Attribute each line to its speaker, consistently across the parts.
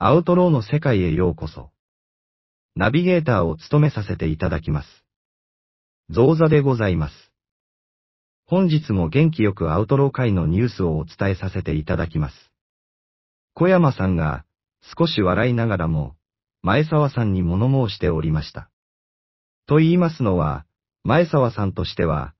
Speaker 1: アウトローの世界へようこそ。ナビゲーターを務めさせていただきます。造座でございます。本日も元気よくアウトロー会のニュースをお伝えさせていただきます。小山さんが、少し笑いながらも、前沢さんに物申しておりました。と言いますのは、前沢さんとしては、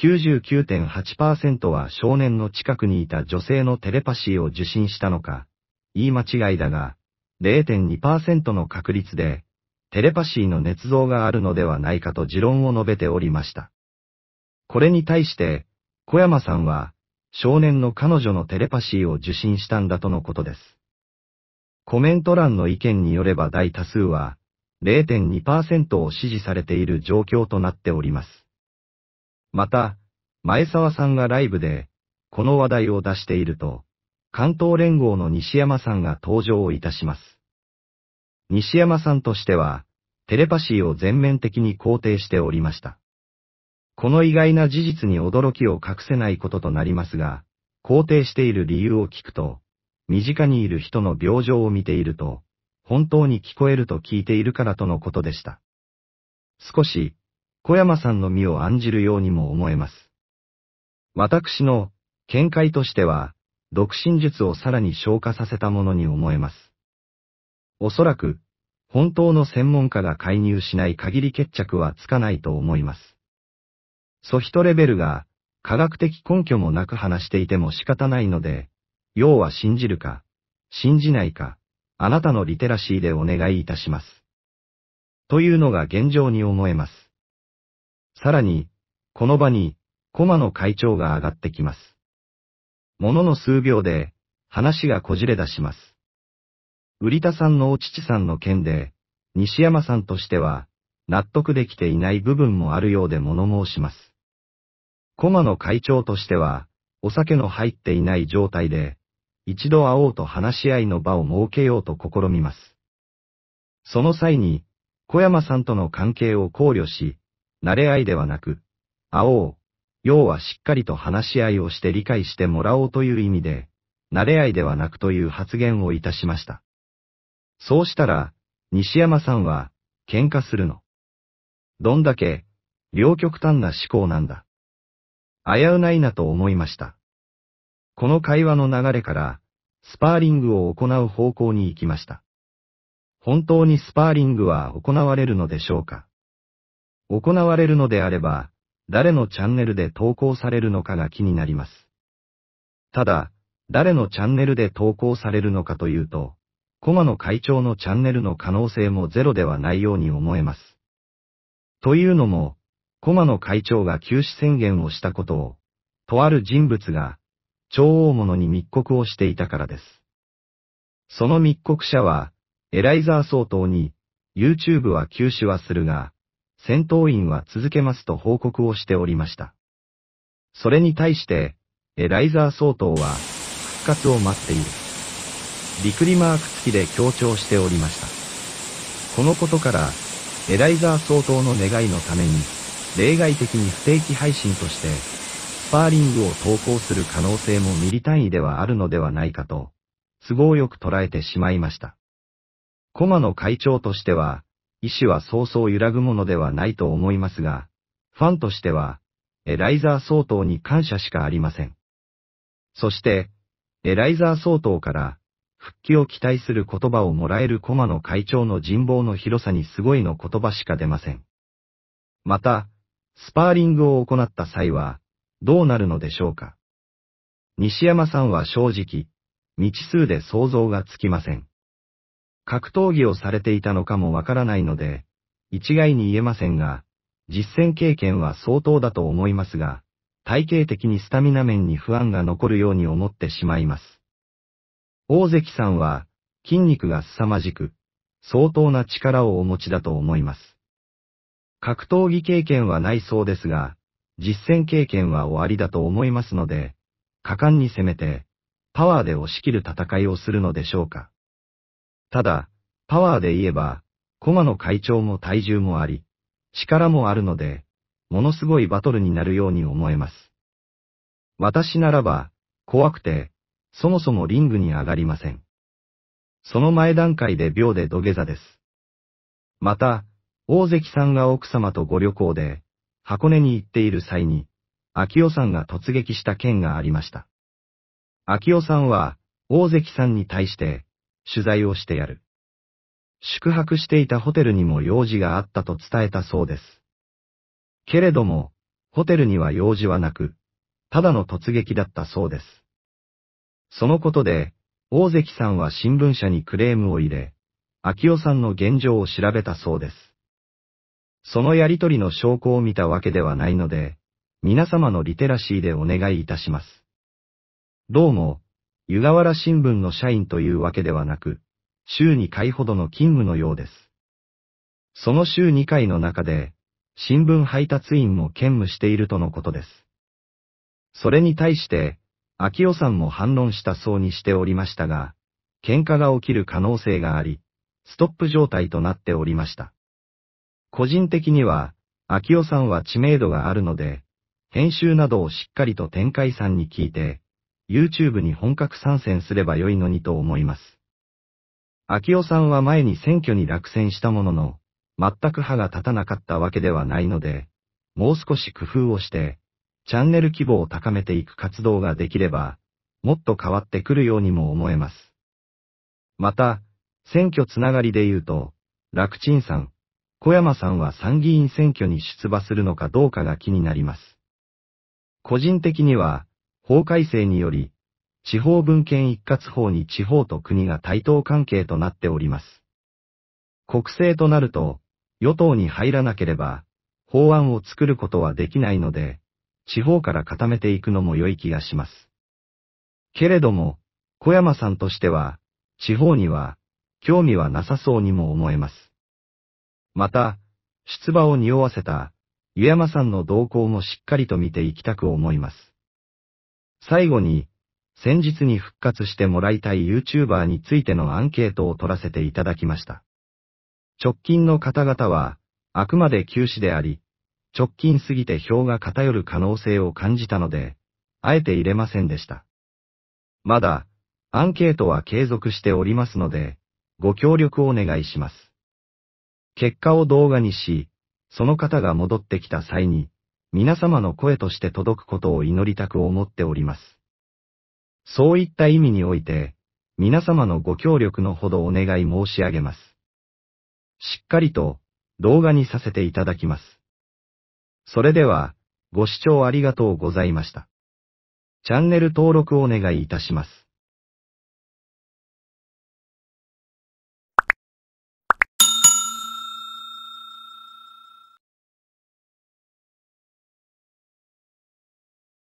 Speaker 1: 99.8%は少年の近くにいた女性のテレパシーを受信したのか、言い間違いだが、0.2%の確率で、テレパシーの捏造があるのではないかと持論を述べておりました。これに対して、小山さんは、少年の彼女のテレパシーを受信したんだとのことです。コメント欄の意見によれば大多数は、0.2%を支持されている状況となっております。また、前澤さんがライブで、この話題を出していると、関東連合の西山さんが登場いたします。西山さんとしては、テレパシーを全面的に肯定しておりました。この意外な事実に驚きを隠せないこととなりますが、肯定している理由を聞くと、身近にいる人の病状を見ていると、本当に聞こえると聞いているからとのことでした。少し、小山さんの身を案じるようにも思えます。私の、見解としては、独身術をさらに消化させたものに思えます。おそらく、本当の専門家が介入しない限り決着はつかないと思います。ソヒトレベルが、科学的根拠もなく話していても仕方ないので、要は信じるか、信じないか、あなたのリテラシーでお願いいたします。というのが現状に思えます。さらに、この場に、コマの会長が上がってきます。ものの数秒で、話がこじれ出します。瓜田さんのお父さんの件で、西山さんとしては、納得できていない部分もあるようで物申します。駒の会長としては、お酒の入っていない状態で、一度会おうと話し合いの場を設けようと試みます。その際に、小山さんとの関係を考慮し、慣れ合いではなく、会おう、要はしっかりと話し合いをして理解してもらおうという意味で、慣れ合いではなくという発言をいたしました。そうしたら、西山さんは、喧嘩するの。どんだけ、両極端な思考なんだ。危うないなと思いました。この会話の流れから、スパーリングを行う方向に行きました。本当にスパーリングは行われるのでしょうか行われるのであれば、誰のチャンネルで投稿されるのかが気になります。ただ、誰のチャンネルで投稿されるのかというと、駒野会長のチャンネルの可能性もゼロではないように思えます。というのも、駒野会長が休止宣言をしたことを、とある人物が、超大物に密告をしていたからです。その密告者は、エライザー総統に、YouTube は休止はするが、戦闘員は続けますと報告をしておりました。それに対して、エライザー総統は、復活を待っている。リクリマーク付きで強調しておりました。このことから、エライザー総統の願いのために、例外的に不定期配信として、スパーリングを投稿する可能性もミリ単位ではあるのではないかと、都合よく捉えてしまいました。コマの会長としては、意志はそうそう揺らぐものではないと思いますが、ファンとしては、エライザー総統に感謝しかありません。そして、エライザー総統から、復帰を期待する言葉をもらえる駒の会長の人望の広さにすごいの言葉しか出ません。また、スパーリングを行った際は、どうなるのでしょうか。西山さんは正直、未知数で想像がつきません。格闘技をされていたのかもわからないので、一概に言えませんが、実戦経験は相当だと思いますが、体系的にスタミナ面に不安が残るように思ってしまいます。大関さんは、筋肉が凄まじく、相当な力をお持ちだと思います。格闘技経験はないそうですが、実戦経験は終わりだと思いますので、果敢に攻めて、パワーで押し切る戦いをするのでしょうか。ただ、パワーで言えば、駒の会長も体重もあり、力もあるので、ものすごいバトルになるように思えます。私ならば、怖くて、そもそもリングに上がりません。その前段階で秒で土下座です。また、大関さんが奥様とご旅行で、箱根に行っている際に、秋夫さんが突撃した件がありました。秋夫さんは、大関さんに対して、取材をしてやる。宿泊していたホテルにも用事があったと伝えたそうです。けれども、ホテルには用事はなく、ただの突撃だったそうです。そのことで、大関さんは新聞社にクレームを入れ、秋夫さんの現状を調べたそうです。そのやりとりの証拠を見たわけではないので、皆様のリテラシーでお願いいたします。どうも、湯河原新聞の社員というわけではなく、週2回ほどの勤務のようです。その週2回の中で、新聞配達員も兼務しているとのことです。それに対して、秋代さんも反論したそうにしておりましたが、喧嘩が起きる可能性があり、ストップ状態となっておりました。個人的には、秋代さんは知名度があるので、編集などをしっかりと展開さんに聞いて、YouTube に本格参戦すれば良いのにと思います。秋代さんは前に選挙に落選したものの、全く歯が立たなかったわけではないので、もう少し工夫をして、チャンネル規模を高めていく活動ができれば、もっと変わってくるようにも思えます。また、選挙つながりで言うと、楽ちんさん、小山さんは参議院選挙に出馬するのかどうかが気になります。個人的には、法改正により、地方文献一括法に地方と国が対等関係となっております。国政となると、与党に入らなければ、法案を作ることはできないので、地方から固めていくのも良い気がします。けれども、小山さんとしては、地方には、興味はなさそうにも思えます。また、出馬を匂わせた、湯山さんの動向もしっかりと見ていきたく思います。最後に、先日に復活してもらいたい YouTuber についてのアンケートを取らせていただきました。直近の方々は、あくまで休止であり、直近すぎて票が偏る可能性を感じたので、あえて入れませんでした。まだ、アンケートは継続しておりますので、ご協力をお願いします。結果を動画にし、その方が戻ってきた際に、皆様の声として届くことを祈りたく思っております。そういった意味において、皆様のご協力のほどお願い申し上げます。しっかりと、動画にさせていただきます。それでは、ご視聴ありがとうございました。チャンネル登録お願いいたします。